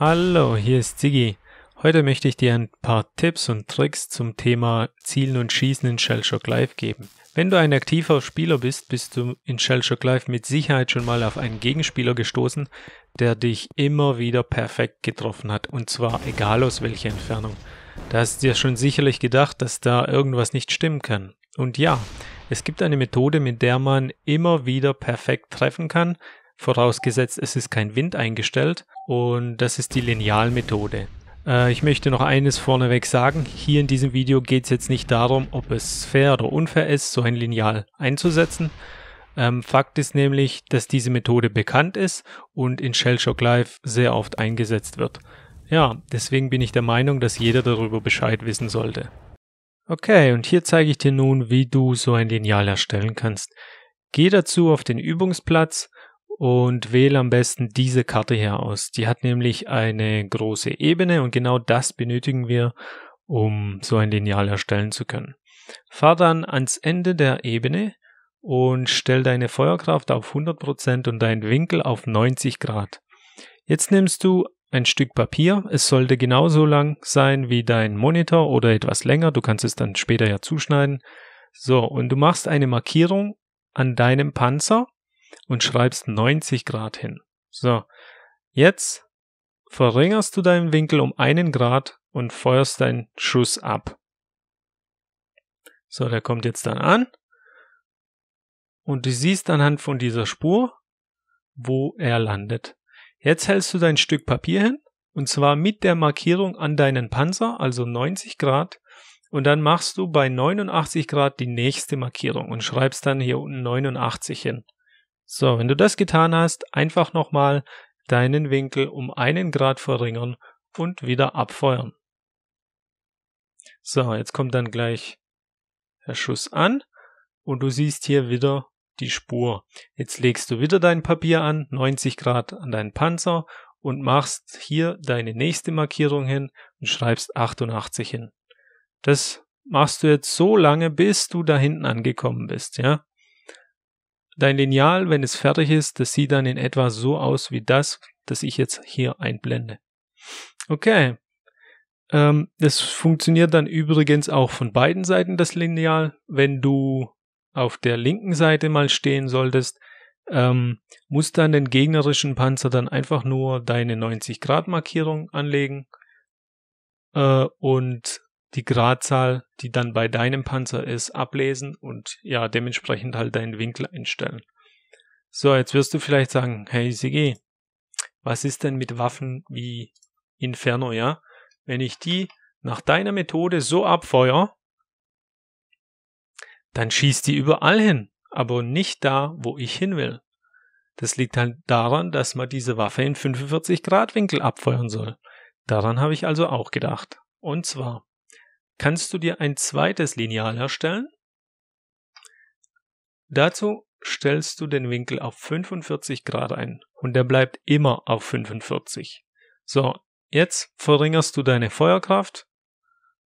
Hallo, hier ist Ziggy. Heute möchte ich dir ein paar Tipps und Tricks zum Thema Zielen und Schießen in Shellshock Live geben. Wenn du ein aktiver Spieler bist, bist du in Shellshock Live mit Sicherheit schon mal auf einen Gegenspieler gestoßen, der dich immer wieder perfekt getroffen hat, und zwar egal aus welcher Entfernung. Da hast du dir schon sicherlich gedacht, dass da irgendwas nicht stimmen kann. Und ja, es gibt eine Methode, mit der man immer wieder perfekt treffen kann, vorausgesetzt es ist kein Wind eingestellt und das ist die Linealmethode. Äh, ich möchte noch eines vorneweg sagen, hier in diesem Video geht es jetzt nicht darum, ob es fair oder unfair ist, so ein Lineal einzusetzen. Ähm, Fakt ist nämlich, dass diese Methode bekannt ist und in Shellshock Live sehr oft eingesetzt wird. Ja, deswegen bin ich der Meinung, dass jeder darüber Bescheid wissen sollte. Okay, und hier zeige ich dir nun, wie du so ein Lineal erstellen kannst. Geh dazu auf den Übungsplatz, und wähle am besten diese Karte hier aus. Die hat nämlich eine große Ebene und genau das benötigen wir, um so ein Lineal erstellen zu können. Fahr dann ans Ende der Ebene und stell deine Feuerkraft auf 100% und deinen Winkel auf 90 Grad. Jetzt nimmst du ein Stück Papier. Es sollte genauso lang sein wie dein Monitor oder etwas länger. Du kannst es dann später ja zuschneiden. So, und du machst eine Markierung an deinem Panzer und schreibst 90 Grad hin. So, jetzt verringerst du deinen Winkel um einen Grad und feuerst deinen Schuss ab. So, der kommt jetzt dann an und du siehst anhand von dieser Spur, wo er landet. Jetzt hältst du dein Stück Papier hin und zwar mit der Markierung an deinen Panzer, also 90 Grad, und dann machst du bei 89 Grad die nächste Markierung und schreibst dann hier unten 89 hin. So, wenn du das getan hast, einfach nochmal deinen Winkel um einen Grad verringern und wieder abfeuern. So, jetzt kommt dann gleich der Schuss an und du siehst hier wieder die Spur. Jetzt legst du wieder dein Papier an, 90 Grad an deinen Panzer und machst hier deine nächste Markierung hin und schreibst 88 hin. Das machst du jetzt so lange, bis du da hinten angekommen bist, ja? Dein Lineal, wenn es fertig ist, das sieht dann in etwa so aus wie das, das ich jetzt hier einblende. Okay. Ähm, das funktioniert dann übrigens auch von beiden Seiten das Lineal. Wenn du auf der linken Seite mal stehen solltest, ähm, musst dann den gegnerischen Panzer dann einfach nur deine 90 Grad Markierung anlegen äh, und die Gradzahl, die dann bei deinem Panzer ist, ablesen und ja, dementsprechend halt deinen Winkel einstellen. So, jetzt wirst du vielleicht sagen, hey Sigi, was ist denn mit Waffen wie Inferno, ja? Wenn ich die nach deiner Methode so abfeuer, dann schießt die überall hin, aber nicht da, wo ich hin will. Das liegt halt daran, dass man diese Waffe in 45 Grad Winkel abfeuern soll. Daran habe ich also auch gedacht. Und zwar kannst du dir ein zweites Lineal herstellen. Dazu stellst du den Winkel auf 45 Grad ein und der bleibt immer auf 45. So, jetzt verringerst du deine Feuerkraft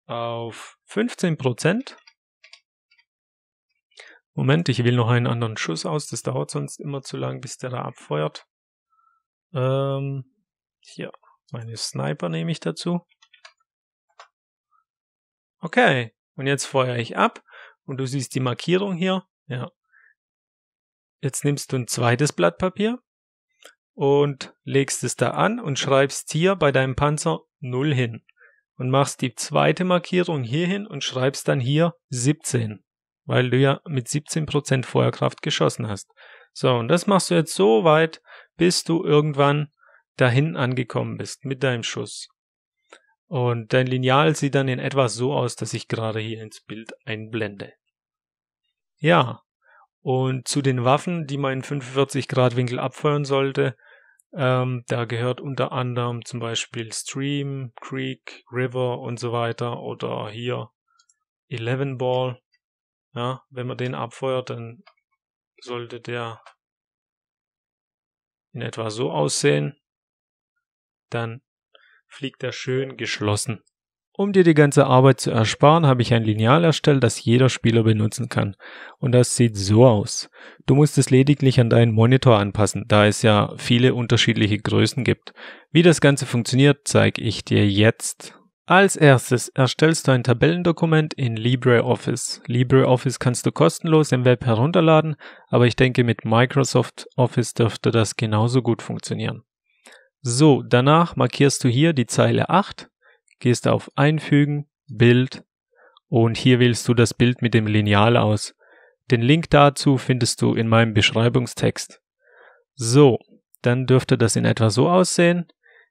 auf 15 Prozent. Moment, ich will noch einen anderen Schuss aus, das dauert sonst immer zu lang, bis der da abfeuert. Ähm, hier, meine Sniper nehme ich dazu. Okay, und jetzt feuere ich ab und du siehst die Markierung hier. Ja. Jetzt nimmst du ein zweites Blatt Papier und legst es da an und schreibst hier bei deinem Panzer 0 hin und machst die zweite Markierung hier hin und schreibst dann hier 17, weil du ja mit 17% Feuerkraft geschossen hast. So, und das machst du jetzt so weit, bis du irgendwann dahin angekommen bist mit deinem Schuss. Und dein Lineal sieht dann in etwas so aus, dass ich gerade hier ins Bild einblende. Ja, und zu den Waffen, die man in 45 Grad Winkel abfeuern sollte, ähm, da gehört unter anderem zum Beispiel Stream, Creek, River und so weiter oder hier 11 Ball. Ja, wenn man den abfeuert, dann sollte der in etwa so aussehen. Dann fliegt er schön geschlossen. Um dir die ganze Arbeit zu ersparen, habe ich ein Lineal erstellt, das jeder Spieler benutzen kann. Und das sieht so aus. Du musst es lediglich an deinen Monitor anpassen, da es ja viele unterschiedliche Größen gibt. Wie das Ganze funktioniert, zeige ich dir jetzt. Als erstes erstellst du ein Tabellendokument in LibreOffice. LibreOffice kannst du kostenlos im Web herunterladen, aber ich denke mit Microsoft Office dürfte das genauso gut funktionieren. So, danach markierst du hier die Zeile 8, gehst auf Einfügen, Bild und hier wählst du das Bild mit dem Lineal aus. Den Link dazu findest du in meinem Beschreibungstext. So, dann dürfte das in etwa so aussehen.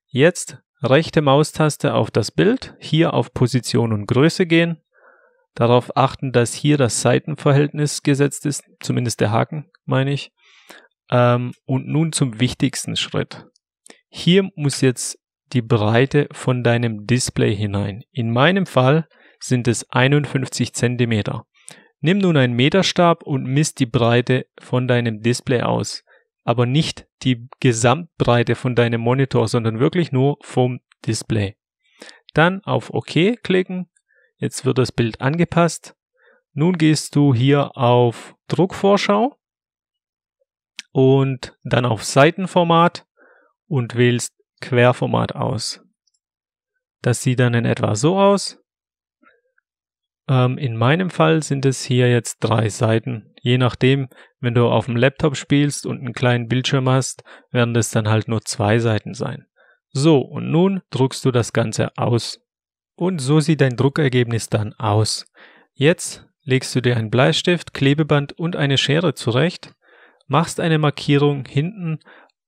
Jetzt rechte Maustaste auf das Bild, hier auf Position und Größe gehen, darauf achten, dass hier das Seitenverhältnis gesetzt ist, zumindest der Haken, meine ich. Ähm, und nun zum wichtigsten Schritt. Hier muss jetzt die Breite von deinem Display hinein. In meinem Fall sind es 51 cm. Nimm nun einen Meterstab und misst die Breite von deinem Display aus, aber nicht die Gesamtbreite von deinem Monitor, sondern wirklich nur vom Display. Dann auf OK klicken, jetzt wird das Bild angepasst. Nun gehst du hier auf Druckvorschau und dann auf Seitenformat und wählst Querformat aus. Das sieht dann in etwa so aus. Ähm, in meinem Fall sind es hier jetzt drei Seiten. Je nachdem, wenn du auf dem Laptop spielst und einen kleinen Bildschirm hast, werden das dann halt nur zwei Seiten sein. So, und nun druckst du das Ganze aus. Und so sieht dein Druckergebnis dann aus. Jetzt legst du dir einen Bleistift, Klebeband und eine Schere zurecht, machst eine Markierung hinten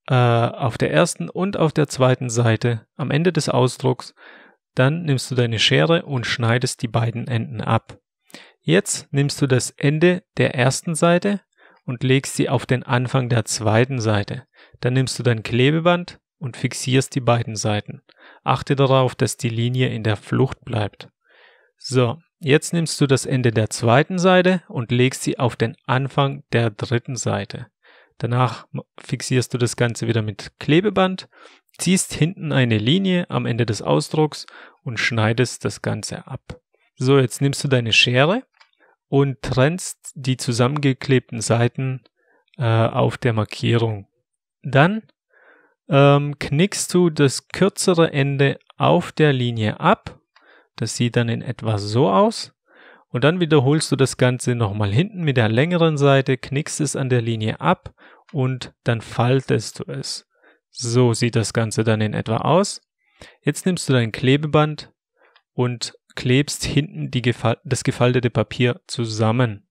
äh, auf der ersten und auf der zweiten Seite am Ende des Ausdrucks. Dann nimmst du deine Schere und schneidest die beiden Enden ab. Jetzt nimmst du das Ende der ersten Seite und legst sie auf den Anfang der zweiten Seite. Dann nimmst du dein Klebeband und fixierst die beiden Seiten. Achte darauf, dass die Linie in der Flucht bleibt. So, jetzt nimmst du das Ende der zweiten Seite und legst sie auf den Anfang der dritten Seite. Danach fixierst du das Ganze wieder mit Klebeband, ziehst hinten eine Linie am Ende des Ausdrucks und schneidest das Ganze ab. So, jetzt nimmst du deine Schere und trennst die zusammengeklebten Seiten äh, auf der Markierung. Dann ähm, knickst du das kürzere Ende auf der Linie ab. Das sieht dann in etwa so aus. Und dann wiederholst du das Ganze nochmal hinten mit der längeren Seite, knickst es an der Linie ab und dann faltest du es. So sieht das Ganze dann in etwa aus. Jetzt nimmst du dein Klebeband und klebst hinten gefal das gefaltete Papier zusammen.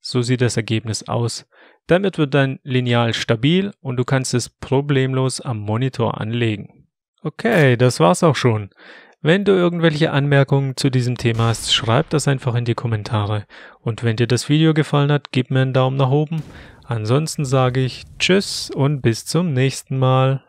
So sieht das Ergebnis aus. Damit wird dein Lineal stabil und du kannst es problemlos am Monitor anlegen. Okay, das war's auch schon. Wenn du irgendwelche Anmerkungen zu diesem Thema hast, schreib das einfach in die Kommentare. Und wenn dir das Video gefallen hat, gib mir einen Daumen nach oben. Ansonsten sage ich Tschüss und bis zum nächsten Mal.